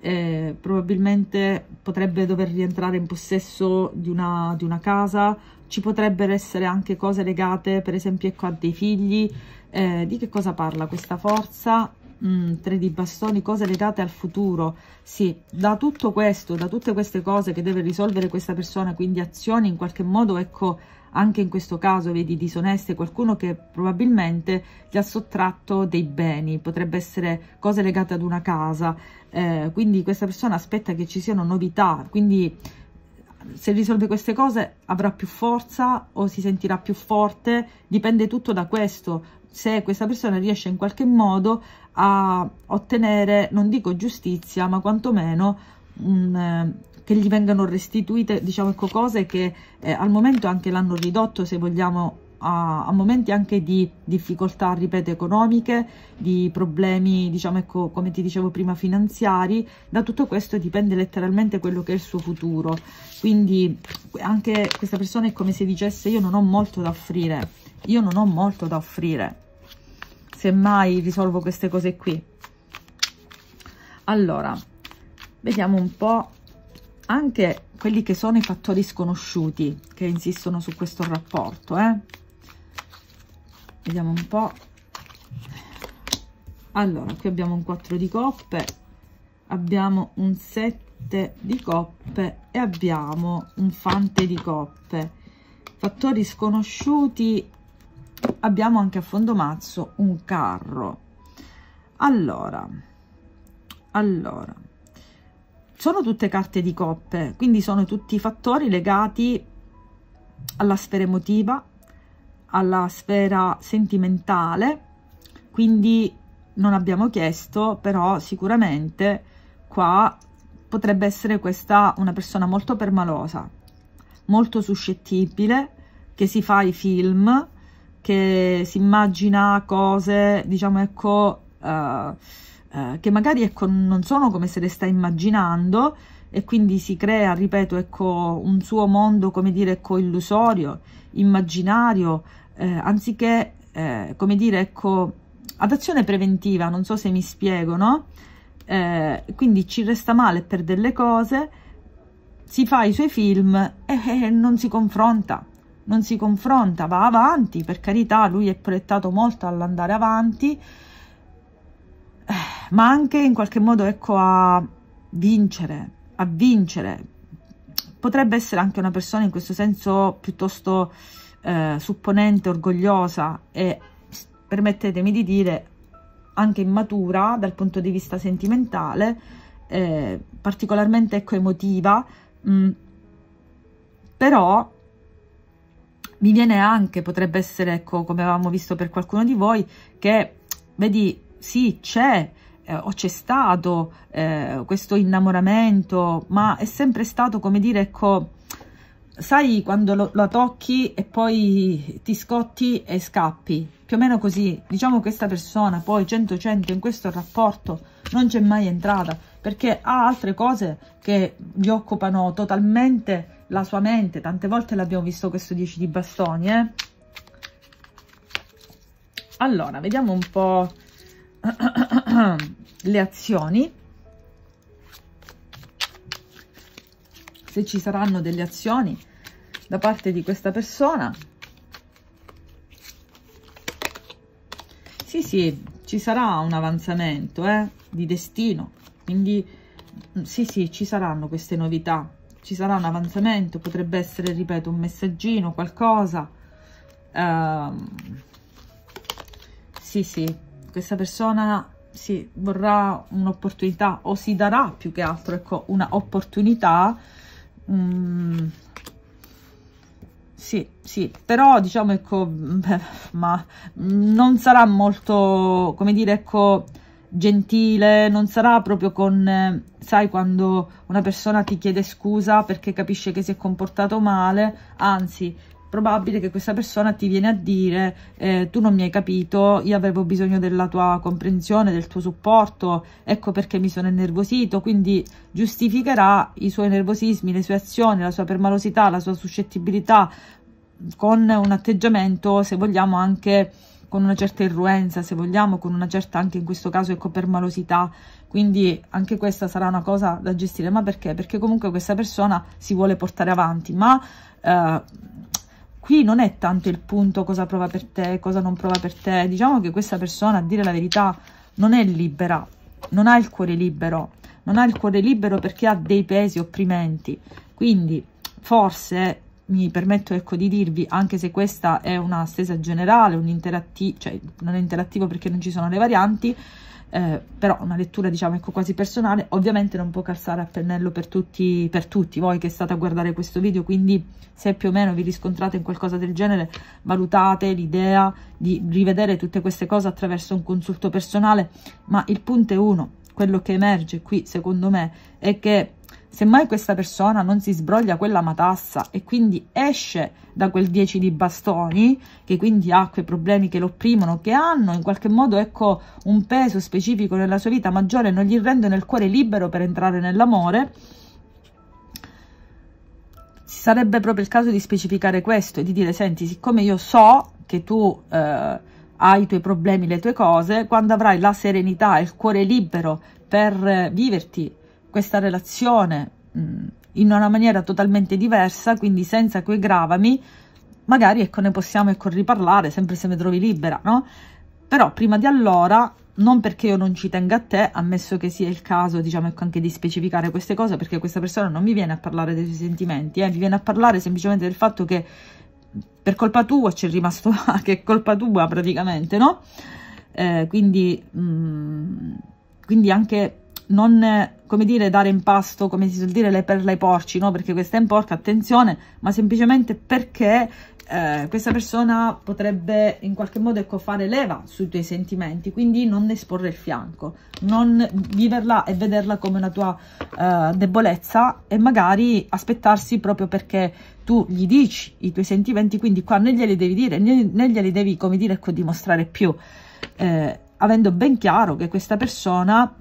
eh, probabilmente potrebbe dover rientrare in possesso di una, di una, casa, ci potrebbero essere anche cose legate per esempio ecco, a dei figli, eh, di che cosa parla questa forza? mm, 3 di bastoni, cose legate al futuro, sì, da tutto questo, da tutte queste cose che deve risolvere questa persona, quindi azioni in qualche modo, ecco, anche in questo caso, vedi, disoneste, qualcuno che probabilmente gli ha sottratto dei beni, potrebbe essere cose legate ad una casa, eh, quindi questa persona aspetta che ci siano novità, quindi se risolve queste cose avrà più forza o si sentirà più forte, dipende tutto da questo, se questa persona riesce in qualche modo a ottenere, non dico giustizia, ma quantomeno un, eh, che gli vengano restituite, diciamo, ecco, cose che eh, al momento anche l'hanno ridotto, se vogliamo, a, a momenti anche di difficoltà, ripeto, economiche, di problemi, diciamo, ecco, come ti dicevo prima, finanziari, da tutto questo dipende letteralmente quello che è il suo futuro. Quindi anche questa persona è come se dicesse io non ho molto da offrire, io non ho molto da offrire, semmai risolvo queste cose qui. Allora, vediamo un po' anche quelli che sono i fattori sconosciuti che insistono su questo rapporto, eh? vediamo un po' allora qui abbiamo un 4 di coppe abbiamo un 7 di coppe e abbiamo un fante di coppe fattori sconosciuti abbiamo anche a fondo mazzo un carro allora allora sono tutte carte di coppe quindi sono tutti fattori legati alla sfera emotiva alla sfera sentimentale, quindi non abbiamo chiesto, però sicuramente qua potrebbe essere questa una persona molto permalosa, molto suscettibile, che si fa i film, che si immagina cose, diciamo ecco, uh, uh, che magari ecco, non sono come se le sta immaginando e quindi si crea, ripeto, ecco, un suo mondo, come dire, ecco, illusorio, immaginario, eh, anziché, eh, come dire, ecco, ad azione preventiva, non so se mi spiego, no? Eh, quindi ci resta male per delle cose, si fa i suoi film e, eh, e eh, eh, non si confronta, non si confronta, va avanti, per carità, lui è proiettato molto all'andare avanti, ma anche in qualche modo, ecco, a vincere, a vincere. Potrebbe essere anche una persona in questo senso piuttosto eh, supponente, orgogliosa e, permettetemi di dire, anche immatura dal punto di vista sentimentale, eh, particolarmente ecco, emotiva, mh, mm. però mi viene anche, potrebbe essere, ecco, come avevamo visto per qualcuno di voi, che, vedi, sì, c'è, eh, o c'è stato eh, questo innamoramento, ma è sempre stato, come dire, ecco, sai quando lo, la tocchi e poi ti scotti e scappi più o meno così diciamo questa persona poi 100 100 in questo rapporto non c'è mai entrata perché ha altre cose che gli occupano totalmente la sua mente tante volte l'abbiamo visto questo 10 di bastoni eh? allora vediamo un po' le azioni se ci saranno delle azioni da parte di questa persona. Sì, sì, ci sarà un avanzamento eh, di destino, quindi mm, sì, sì, ci saranno queste novità, ci sarà un avanzamento, potrebbe essere, ripeto, un messaggino, qualcosa. Uh, sì, sì, questa persona sì, vorrà un'opportunità o si darà più che altro ecco, un'opportunità Mm. sì, sì, però diciamo ecco, beh, ma non sarà molto, come dire, ecco, gentile, non sarà proprio con, eh, sai, quando una persona ti chiede scusa perché capisce che si è comportato male, anzi, probabile che questa persona ti viene a dire eh, tu non mi hai capito, io avevo bisogno della tua comprensione, del tuo supporto, ecco perché mi sono innervosito, quindi giustificherà i suoi nervosismi, le sue azioni, la sua permalosità, la sua suscettibilità con un atteggiamento, se vogliamo, anche con una certa irruenza, se vogliamo, con una certa anche in questo caso ecco, permalosità. Quindi anche questa sarà una cosa da gestire. Ma perché? Perché comunque questa persona si vuole portare avanti, ma eh, qui non è tanto il punto cosa prova per te, cosa non prova per te. Diciamo che questa persona, a dire la verità, non è libera, non ha il cuore libero. Non ha il cuore libero perché ha dei pesi opprimenti. Quindi, forse, mi permetto ecco di dirvi, anche se questa è una stesa generale, un interattivo, cioè non è interattivo perché non ci sono le varianti, eh, però una lettura diciamo ecco quasi personale ovviamente non può calzare a pennello per tutti, per tutti voi che state a guardare questo video quindi se più o meno vi riscontrate in qualcosa del genere valutate l'idea di rivedere tutte queste cose attraverso un consulto personale ma il punto è uno quello che emerge qui secondo me è che Semmai questa persona non si sbroglia quella matassa e quindi esce da quel 10 di bastoni, che quindi ha quei problemi che lo opprimono, che hanno in qualche modo ecco, un peso specifico nella sua vita maggiore, non gli rendono il cuore libero per entrare nell'amore, sarebbe proprio il caso di specificare questo e di dire, senti, siccome io so che tu... Eh, hai i tuoi problemi, le tue cose, quando avrai la serenità e il cuore libero per viverti questa relazione mh, mm, in una maniera totalmente diversa, quindi senza quei gravami, magari ecco ne possiamo ecco riparlare, sempre se mi trovi libera, no? Però prima di allora, non perché io non ci tenga a te, ammesso che sia il caso, diciamo ecco anche di specificare queste cose, perché questa persona non mi viene a parlare dei suoi sentimenti, eh, mi viene a parlare semplicemente del fatto che per colpa tua c'è rimasto, ah, che è colpa tua praticamente, no? Eh, quindi, mh, mm, quindi anche non, come dire, dare in pasto, come si suol dire, le perle ai porci, no? Perché questa è in porca, attenzione, ma semplicemente perché eh, questa persona potrebbe in qualche modo ecco, fare leva sui tuoi sentimenti, quindi non esporre il fianco, non viverla e vederla come una tua eh, debolezza e magari aspettarsi proprio perché tu gli dici i tuoi sentimenti, quindi qua né glieli devi dire né, né glieli devi, come dire, ecco, dimostrare più. Eh, avendo ben chiaro che questa persona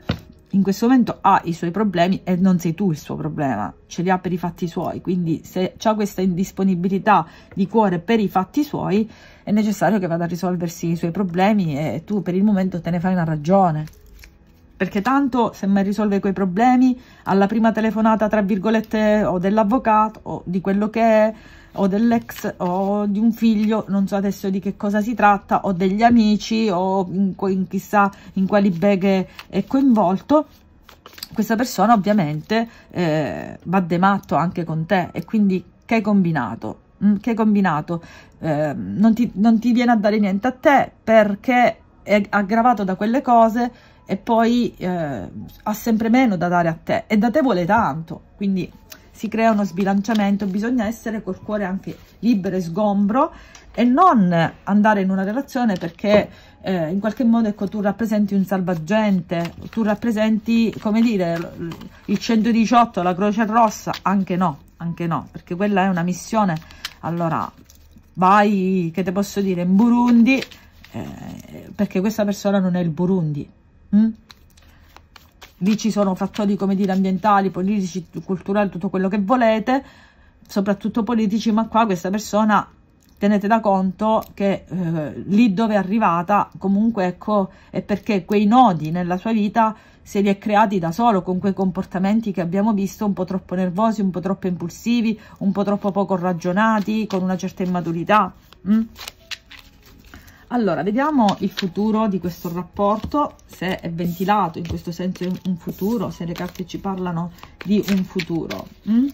in questo momento ha i suoi problemi e non sei tu il suo problema, ce li ha per i fatti suoi, quindi se c'è questa indisponibilità di cuore per i fatti suoi, è necessario che vada a risolversi i suoi problemi e tu per il momento te ne fai una ragione. Perché tanto se mai risolve quei problemi alla prima telefonata, tra virgolette, o dell'avvocato o di quello che è, o dell'ex o di un figlio, non so adesso di che cosa si tratta, o degli amici o in, in chissà in quali beghe è coinvolto, questa persona ovviamente eh, va matto anche con te e quindi che hai combinato? Mm, che hai combinato? Eh, non, ti, non ti viene a dare niente a te perché è aggravato da quelle cose e poi eh, ha sempre meno da dare a te e da te vuole tanto, quindi si crea uno sbilanciamento, bisogna essere col cuore anche libero e sgombro e non andare in una relazione perché eh, in qualche modo ecco, tu rappresenti un salvagente, tu rappresenti, come dire, il 118, la Croce Rossa, anche no, anche no, perché quella è una missione. Allora, vai, che te posso dire, in Burundi, eh, perché questa persona non è il Burundi. Hm? lì ci sono fattori come dire ambientali, politici, culturali, tutto quello che volete, soprattutto politici, ma qua questa persona tenete da conto che eh, lì dove è arrivata comunque ecco è perché quei nodi nella sua vita se li è creati da solo con quei comportamenti che abbiamo visto un po' troppo nervosi, un po' troppo impulsivi, un po' troppo poco ragionati, con una certa immaturità. Mm? allora vediamo il futuro di questo rapporto se è ventilato in questo senso un futuro se le carte ci parlano di un futuro mm?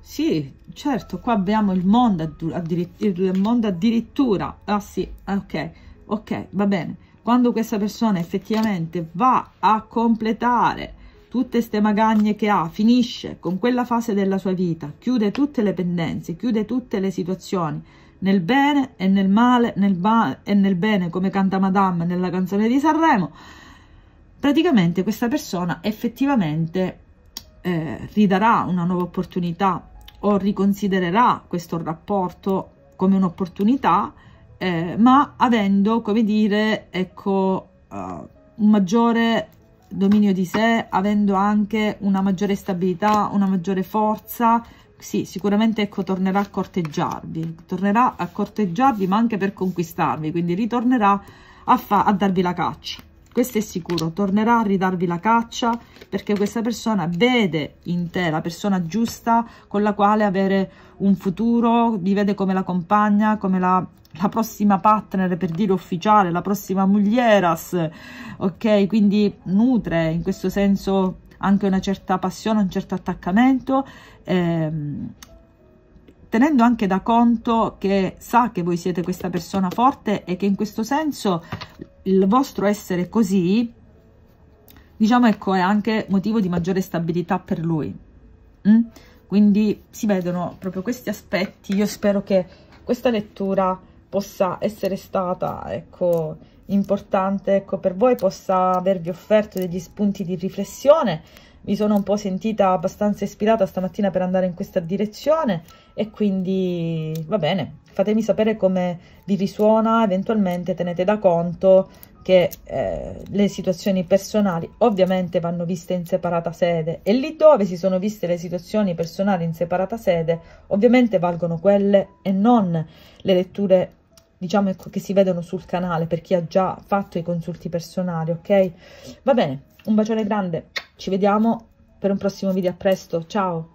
Sì, certo, qua abbiamo il mondo, addir il mondo addirittura. Ah sì, ok, ok, va bene. Quando questa persona effettivamente va a completare tutte ste magagne che ha, finisce con quella fase della sua vita, chiude tutte le pendenze, chiude tutte le situazioni, nel bene e nel male, nel ba- e nel bene, come canta Madame nella canzone di Sanremo, praticamente questa persona effettivamente eh, ridarà una nuova opportunità o riconsidererà questo rapporto come un'opportunità, eh, ma avendo, come dire, ecco, uh, un maggiore dominio di sé, avendo anche una maggiore stabilità, una maggiore forza. Sì, sicuramente ecco, tornerà a corteggiarvi, tornerà a corteggiarvi ma anche per conquistarvi, quindi ritornerà a, a darvi la caccia questo è sicuro, tornerà a ridarvi la caccia perché questa persona vede in te la persona giusta con la quale avere un futuro, vi vede come la compagna, come la, la prossima partner per dire ufficiale, la prossima muglieras, ok? Quindi nutre in questo senso anche una certa passione, un certo attaccamento, ehm, tenendo anche da conto che sa che voi siete questa persona forte e che in questo senso il vostro essere così, diciamo ecco, è anche motivo di maggiore stabilità per lui. Mm? Quindi si vedono proprio questi aspetti. Io spero che questa lettura possa essere stata, ecco, importante, ecco, per voi, possa avervi offerto degli spunti di riflessione mi sono un po' sentita abbastanza ispirata stamattina per andare in questa direzione e quindi va bene, fatemi sapere come vi risuona, eventualmente tenete da conto che eh, le situazioni personali ovviamente vanno viste in separata sede e lì dove si sono viste le situazioni personali in separata sede ovviamente valgono quelle e non le letture diciamo che si vedono sul canale per chi ha già fatto i consulti personali ok va bene un bacione grande, ci vediamo per un prossimo video, a presto, ciao!